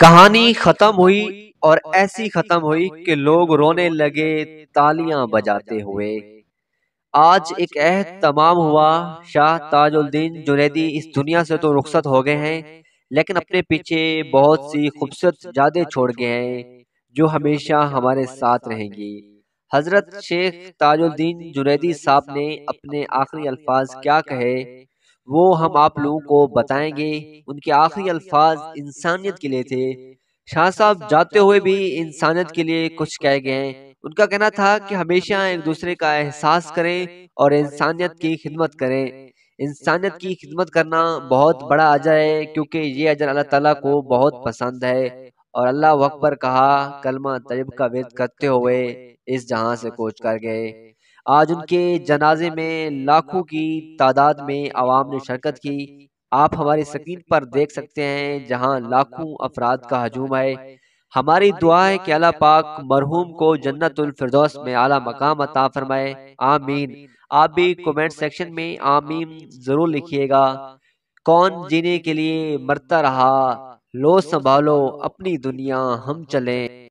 कहानी खत्म हुई और ऐसी खत्म हुई कि लोग रोने लगे तालियां बजाते हुए आज एक अहद तमाम हुआ शाह ताजुद्दीन जुनेदी इस दुनिया से तो, तो रुखसत हो गए हैं लेकिन अपने पीछे बहुत सी खूबसूरत यादें छोड़ गए हैं जो हमेशा हमारे साथ रहेंगी हजरत शेख ताजुद्दीन जुनेदी साहब ने अपने आखिरी अल्फाज क्या कहे वो हम आप लोगों को बताएंगे उनके आखिरी अल्फाज इंसानियत के लिए थे शाह साहब जाते हुए भी इंसानियत के लिए कुछ कह गए उनका कहना था कि हमेशा एक दूसरे का एहसास करें और इंसानियत की खिदमत करें इंसानियत की खिदमत करना बहुत बड़ा अजर है क्योंकि ये अजर अल्लाह ताला को बहुत पसंद है और अल्लाह वक्त पर कहा कलमा तयब का वेद करते हुए इस जहां से कोच कर गए आज उनके जनाजे में लाखों की तादाद में आवाम ने शिरकत की आप हमारे स्क्रीन पर देख सकते हैं जहां लाखों अफराद का हजूम है हमारी दुआ है कि अल्लाह पाक मरहूम को जन्नतुल फिरदौस में आला मकाम अता फरमाए आमीन आप भी कमेंट सेक्शन में आमीन ज़रूर लिखिएगा कौन जीने के लिए मरता रहा लो संभालो अपनी दुनिया हम चलें